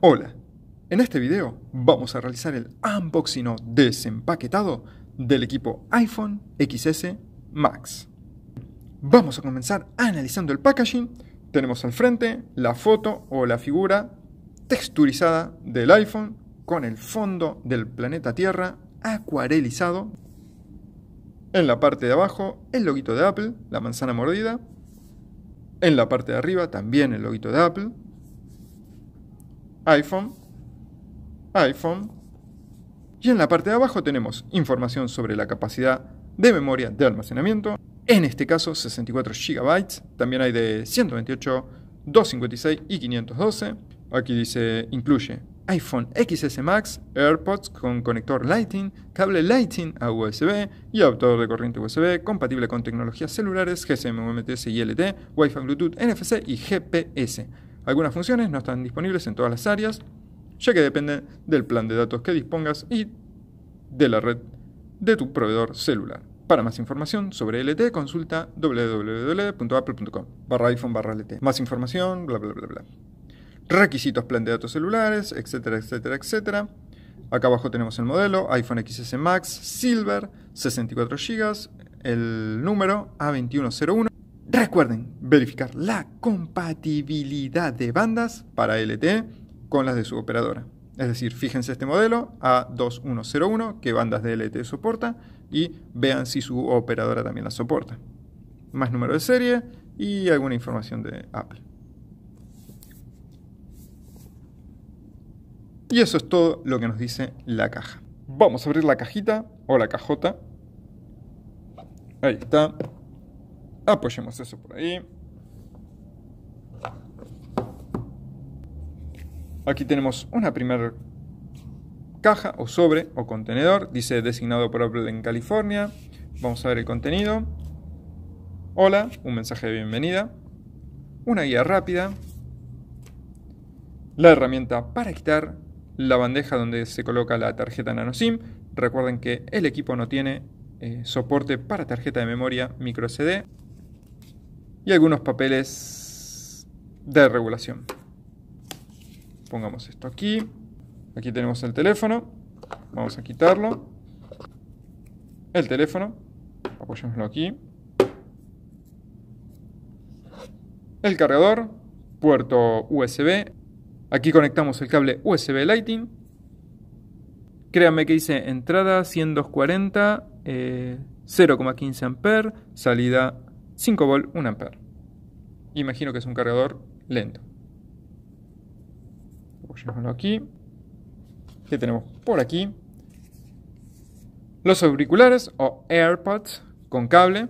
Hola, en este video vamos a realizar el unboxing o desempaquetado del equipo iPhone XS Max. Vamos a comenzar analizando el packaging. Tenemos al frente la foto o la figura texturizada del iPhone con el fondo del planeta Tierra acuarelizado. En la parte de abajo el loguito de Apple, la manzana mordida. En la parte de arriba también el loguito de Apple iPhone, iPhone. Y en la parte de abajo tenemos información sobre la capacidad de memoria de almacenamiento, en este caso 64 GB, también hay de 128, 256 y 512. Aquí dice incluye iPhone XS Max, AirPods con conector Lightning, cable Lightning a USB y adaptador de corriente USB compatible con tecnologías celulares, GSM, UMTS y LTE, Wi-Fi, Bluetooth, NFC y GPS. Algunas funciones no están disponibles en todas las áreas, ya que dependen del plan de datos que dispongas y de la red de tu proveedor celular. Para más información sobre LTE, consulta www.apple.com barra iPhone barra LTE. Más información, bla, bla, bla, bla. Requisitos, plan de datos celulares, etcétera, etcétera, etcétera. Acá abajo tenemos el modelo, iPhone XS Max Silver, 64 GB, el número A2101. Recuerden verificar la compatibilidad de bandas para LTE con las de su operadora. Es decir, fíjense este modelo A2101, que bandas de LTE soporta y vean si su operadora también las soporta. Más número de serie y alguna información de Apple. Y eso es todo lo que nos dice la caja. Vamos a abrir la cajita o la cajota. Ahí está. Apoyemos eso por ahí. Aquí tenemos una primera caja o sobre o contenedor. Dice designado por Apple en California. Vamos a ver el contenido. Hola, un mensaje de bienvenida. Una guía rápida. La herramienta para quitar. La bandeja donde se coloca la tarjeta nano SIM. Recuerden que el equipo no tiene eh, soporte para tarjeta de memoria micro SD y algunos papeles de regulación. Pongamos esto aquí. Aquí tenemos el teléfono. Vamos a quitarlo. El teléfono. Apoyémoslo aquí. El cargador. Puerto USB. Aquí conectamos el cable USB Lighting. Créanme que dice entrada 140, 0,15 A, salida 5 volt 1 a Imagino que es un cargador lento. Apoyémoslo aquí. ¿Qué tenemos por aquí? Los auriculares o AirPods con cable.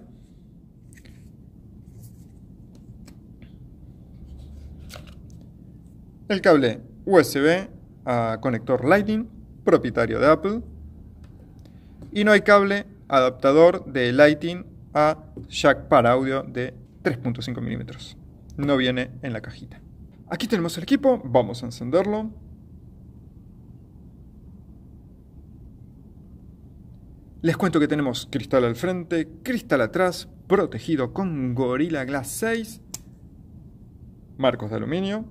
El cable USB a conector Lightning, propietario de Apple. Y no hay cable adaptador de Lightning a jack para audio de 3.5 milímetros. No viene en la cajita. Aquí tenemos el equipo, vamos a encenderlo. Les cuento que tenemos cristal al frente, cristal atrás, protegido con Gorilla Glass 6, marcos de aluminio.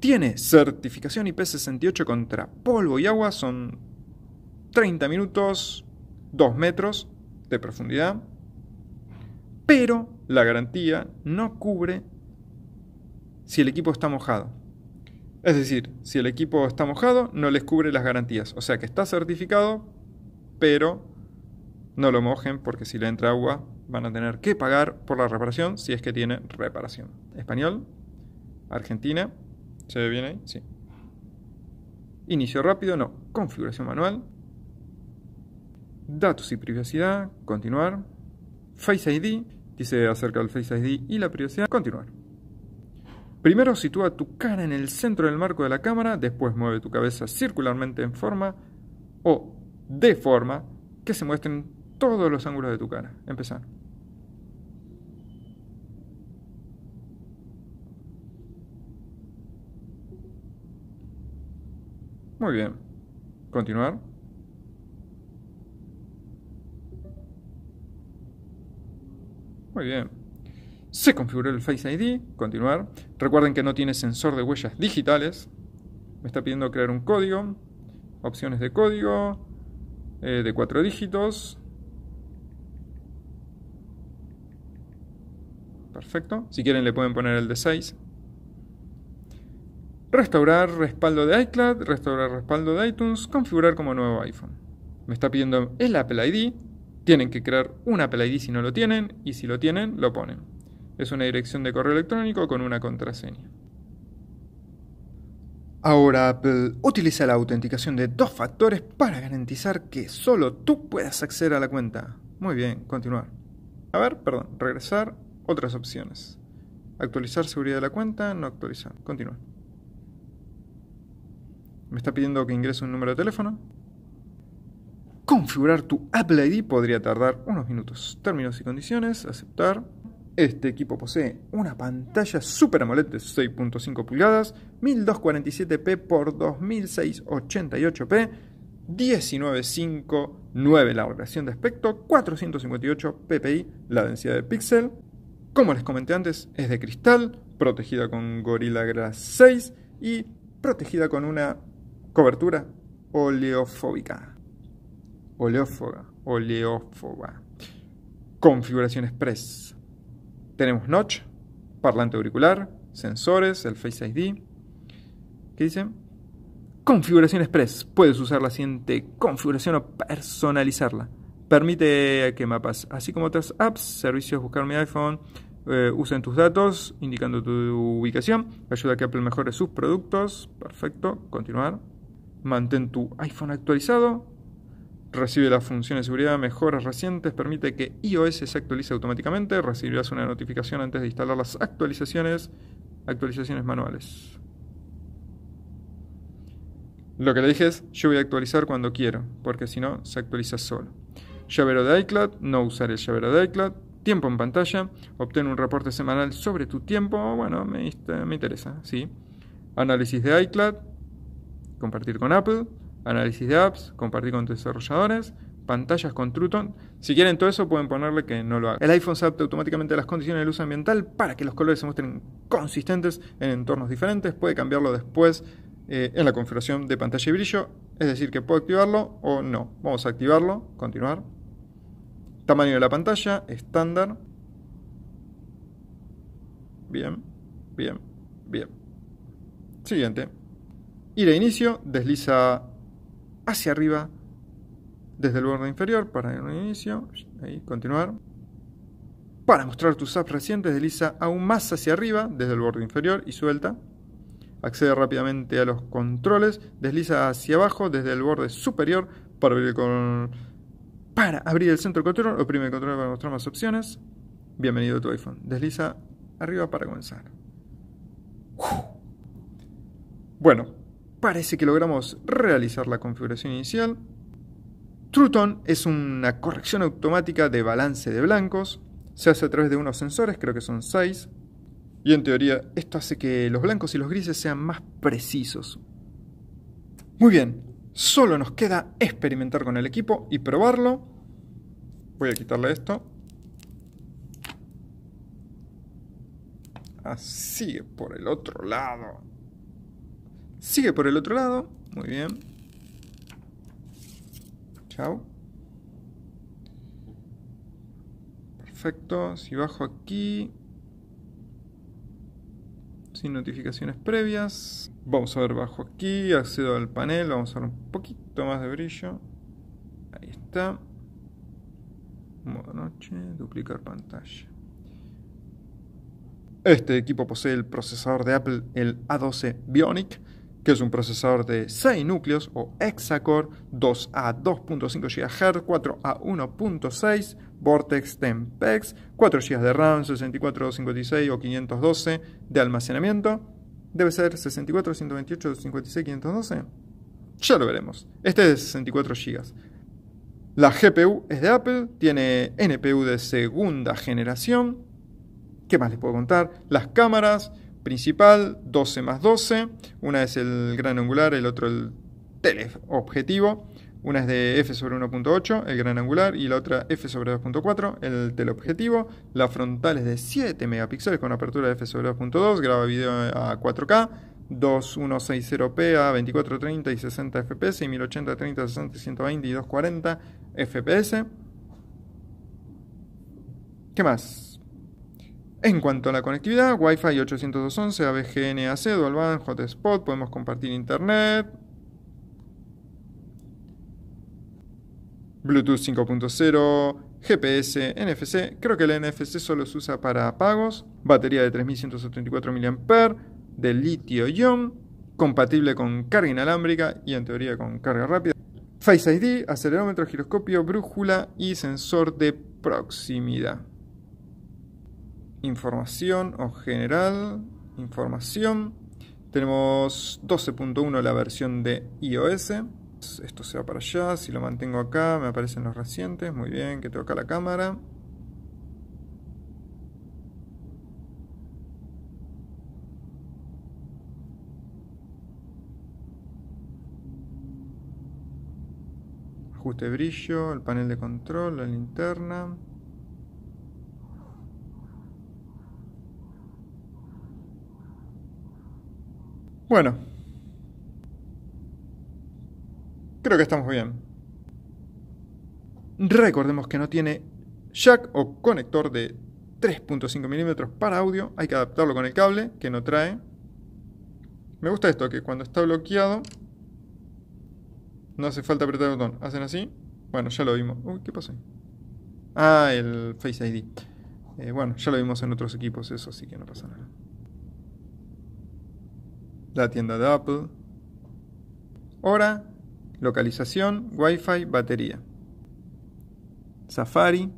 Tiene certificación IP68 contra polvo y agua, son 30 minutos, 2 metros de profundidad, pero la garantía no cubre si el equipo está mojado. Es decir, si el equipo está mojado, no les cubre las garantías. O sea que está certificado, pero no lo mojen porque si le entra agua van a tener que pagar por la reparación si es que tiene reparación. Español, Argentina, ¿se ve bien ahí? Sí. Inicio rápido, no. Configuración manual, datos y privacidad, continuar. Face ID, dice acerca del Face ID y la privacidad, continuar. Primero sitúa tu cara en el centro del marco de la cámara, después mueve tu cabeza circularmente en forma o de forma que se muestren todos los ángulos de tu cara. Empezar. Muy bien. Continuar. Muy bien. Se configuró el Face ID, continuar. Recuerden que no tiene sensor de huellas digitales. Me está pidiendo crear un código, opciones de código eh, de cuatro dígitos. Perfecto. Si quieren le pueden poner el de 6. Restaurar respaldo de iCloud, restaurar respaldo de iTunes, configurar como nuevo iPhone. Me está pidiendo el Apple ID, tienen que crear un Apple ID si no lo tienen y si lo tienen, lo ponen. Es una dirección de correo electrónico con una contraseña. Ahora Apple utiliza la autenticación de dos factores para garantizar que solo tú puedas acceder a la cuenta. Muy bien, continuar. A ver, perdón, regresar, otras opciones. Actualizar seguridad de la cuenta, no actualizar. Continuar. Me está pidiendo que ingrese un número de teléfono configurar tu Apple ID podría tardar unos minutos. Términos y condiciones, aceptar. Este equipo posee una pantalla Super AMOLED de 6.5 pulgadas, 1247p por 2688p, 19.59 la relación de aspecto, 458 ppi la densidad de píxel. Como les comenté antes, es de cristal, protegida con Gorilla Glass 6 y protegida con una cobertura oleofóbica oleófoba, oleófoba. Configuración express. Tenemos notch, parlante auricular, sensores, el Face ID. ¿Qué dice? Configuración express. Puedes usar la siguiente configuración o personalizarla. Permite que mapas, así como otras apps, servicios, buscar mi iPhone, eh, usen tus datos indicando tu ubicación. Ayuda a que Apple mejore sus productos. Perfecto. Continuar. Mantén tu iPhone actualizado. Recibe las funciones de seguridad, mejoras recientes, permite que iOS se actualice automáticamente, recibirás una notificación antes de instalar las actualizaciones, actualizaciones manuales. Lo que le dije es, yo voy a actualizar cuando quiero, porque si no, se actualiza solo. Llavero de iCloud, no usar el llavero de iCloud. Tiempo en pantalla, obtén un reporte semanal sobre tu tiempo, bueno, me, me interesa, sí. Análisis de iCloud, compartir con Apple análisis de apps, compartir con tus desarrolladores, pantallas con Truton. Si quieren todo eso, pueden ponerle que no lo haga. El iPhone se adapta automáticamente a las condiciones de luz ambiental para que los colores se muestren consistentes en entornos diferentes. Puede cambiarlo después eh, en la configuración de pantalla y brillo. Es decir, que puedo activarlo o no. Vamos a activarlo, continuar. Tamaño de la pantalla, estándar. Bien, bien, bien. Siguiente. Ir a inicio, desliza hacia arriba desde el borde inferior para el inicio, ahí, continuar. Para mostrar tus apps recientes, desliza aún más hacia arriba desde el borde inferior y suelta. Accede rápidamente a los controles, desliza hacia abajo desde el borde superior para abrir el, con... para abrir el centro control, oprime el control para mostrar más opciones. Bienvenido a tu iPhone. Desliza arriba para comenzar. Bueno, parece que logramos realizar la configuración inicial. Truton es una corrección automática de balance de blancos. Se hace a través de unos sensores, creo que son 6. Y en teoría esto hace que los blancos y los grises sean más precisos. Muy bien, solo nos queda experimentar con el equipo y probarlo. Voy a quitarle esto. Así, por el otro lado. Sigue por el otro lado. Muy bien. Chao. Perfecto. Si bajo aquí. Sin notificaciones previas. Vamos a ver bajo aquí. Accedo al panel. Vamos a dar un poquito más de brillo. Ahí está. Modo noche. Duplicar pantalla. Este equipo posee el procesador de Apple, el A12 Bionic que es un procesador de 6 núcleos o hexacore, 2 a 2.5 GHz, 4 a 1.6, Vortex 10 4 GB de RAM, 64, 256 o 512 de almacenamiento. Debe ser 64, 128, 56, 512. Ya lo veremos. Este es de 64 GB. La GPU es de Apple, tiene NPU de segunda generación. ¿Qué más les puedo contar? Las cámaras, principal, 12 más 12, una es el gran angular, el otro el teleobjetivo, una es de f sobre 1.8, el gran angular, y la otra f sobre 2.4, el teleobjetivo, la frontal es de 7 megapíxeles con apertura de f sobre 2.2, graba video a 4K, 2160p a 2430 y 60 fps y 1080 30 60 120 y 240 fps. ¿Qué más? En cuanto a la conectividad, Wi-Fi 802.11, ABGN, AC, Dual Band, Hotspot, podemos compartir internet. Bluetooth 5.0, GPS, NFC, creo que el NFC solo se usa para pagos, batería de 3174 mAh, de litio-ion, compatible con carga inalámbrica y en teoría con carga rápida, Face ID, acelerómetro, giroscopio, brújula y sensor de proximidad información o general, información. Tenemos 12.1 la versión de iOS. Esto se va para allá, si lo mantengo acá me aparecen los recientes, muy bien, que tengo acá la cámara. Ajuste brillo, el panel de control, la linterna. Bueno. Creo que estamos bien. Recordemos que no tiene jack o conector de 3.5 milímetros para audio. Hay que adaptarlo con el cable que no trae. Me gusta esto, que cuando está bloqueado no hace falta apretar el botón. Hacen así. Bueno, ya lo vimos. Uy, ¿qué pasó? Ah, el Face ID. Eh, bueno, ya lo vimos en otros equipos eso, sí que no pasa nada la tienda de Apple. Hora, localización, Wi-Fi, batería. Safari.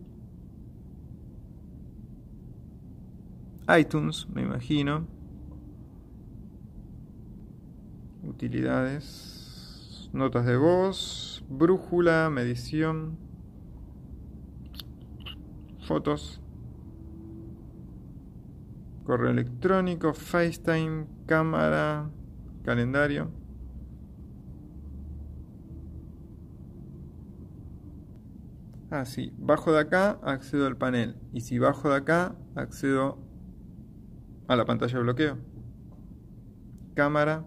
iTunes, me imagino. Utilidades. Notas de voz. Brújula, medición. Fotos correo electrónico, FaceTime, cámara, calendario. Ah, sí, bajo de acá accedo al panel y si bajo de acá accedo a la pantalla de bloqueo. Cámara,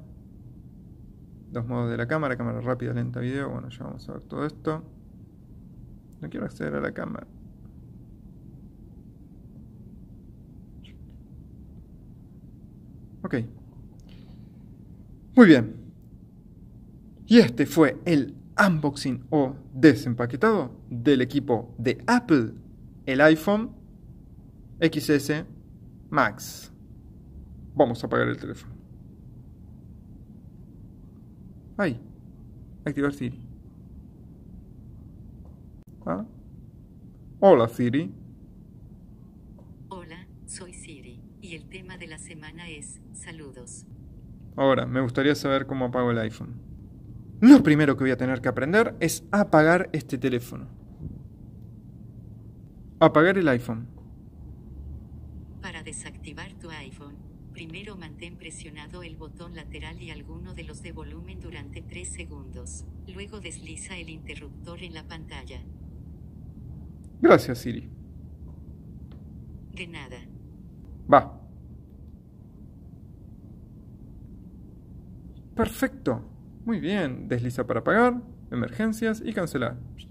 dos modos de la cámara, cámara rápida, lenta, video, bueno, ya vamos a ver todo esto. No quiero acceder a la cámara. Ok. Muy bien. Y este fue el unboxing o desempaquetado del equipo de Apple, el iPhone XS Max. Vamos a apagar el teléfono. Ahí. Activar Siri. ¿Ah? Hola Siri. Hola, soy Siri y el tema de la semana es Saludos. Ahora, me gustaría saber cómo apago el iPhone. Lo primero que voy a tener que aprender es apagar este teléfono. Apagar el iPhone. Para desactivar tu iPhone, primero mantén presionado el botón lateral y alguno de los de volumen durante tres segundos. Luego desliza el interruptor en la pantalla. Gracias, Siri. De nada. Va. Perfecto. Muy bien. Desliza para pagar, emergencias y cancelar.